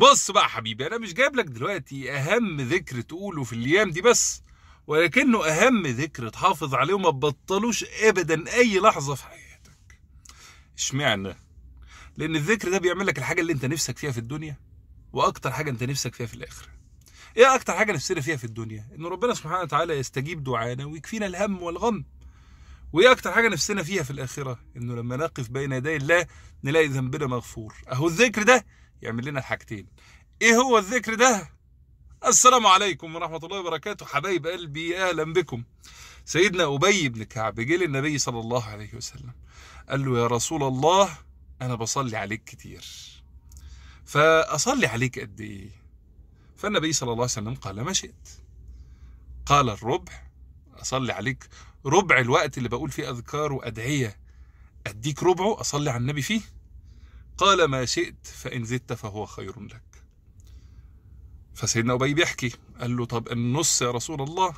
بص بقى حبيبي انا مش جايب لك دلوقتي اهم ذكر تقوله في الايام دي بس ولكنه اهم ذكر تحافظ عليه وما تبطلوش ابدا اي لحظه في حياتك اشمعنى لان الذكر ده بيعمل لك الحاجه اللي انت نفسك فيها في الدنيا واكتر حاجه انت نفسك فيها في الاخره ايه اكتر حاجه نفسنا فيها في الدنيا ان ربنا سبحانه وتعالى يستجيب دعانا ويكفينا الهم والغم وايه اكتر حاجه نفسنا فيها في الاخره انه لما نقف بين يدي الله نلاقي ذنبنا مغفور اهو الذكر ده يعمل لنا الحاجتين ايه هو الذكر ده السلام عليكم ورحمه الله وبركاته حبايب قلبي اهلا بكم سيدنا ابي بن كعب جه للنبي صلى الله عليه وسلم قال له يا رسول الله انا بصلي عليك كتير فاصلي عليك قد ايه فالنبي صلى الله عليه وسلم قال ما شئت قال الربع اصلي عليك ربع الوقت اللي بقول فيه اذكار وادعيه اديك ربعه اصلي على النبي فيه قال ما شئت فان زدت فهو خير لك فسيدنا ابي بيحكي قال له طب النص يا رسول الله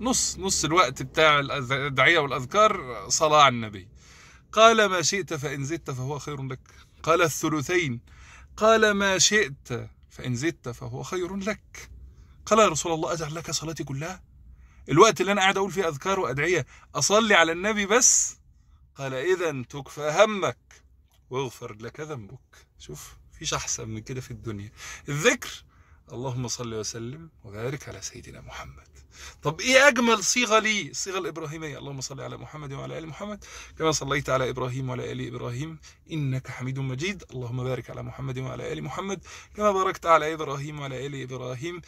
نص نص الوقت بتاع الادعيه والاذكار صلاه على النبي قال ما شئت فان زدت فهو خير لك قال الثلثين قال ما شئت فان زدت فهو خير لك قال يا رسول الله اجعل لك صلاتي كلها الوقت اللي انا قاعد اقول فيه اذكار وادعيه اصلي على النبي بس قال اذا تكفى همك واغفر لك ذنبك شوف مفيش احسن من كده في الدنيا الذكر اللهم صل وسلم وبارك على سيدنا محمد طب ايه اجمل صيغه ليه الصيغه الابراهيميه اللهم صل على محمد وعلى ال محمد كما صليت على ابراهيم وعلى ال ابراهيم انك حميد مجيد اللهم بارك على محمد وعلى ال محمد كما باركت على ابراهيم وعلى ال ابراهيم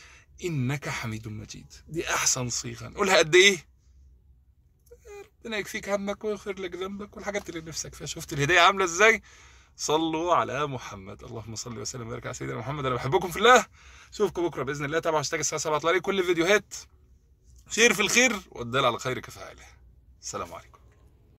انك حميد مجيد دي احسن صيغه نقولها قد ايه ربنا يكفيك همك ويغفر لك ذنبك والحاجات اللي نفسك فيها شفت الهديه عامله ازاي صلوا على محمد اللهم صل وسلم وبارك على سيدنا محمد انا بحبكم في الله اشوفكم بكره باذن الله تابعوا هاشتاج الساعه 7 طلالي كل الفيديوهات شير في الخير والدال على خيرك كفاعله السلام عليكم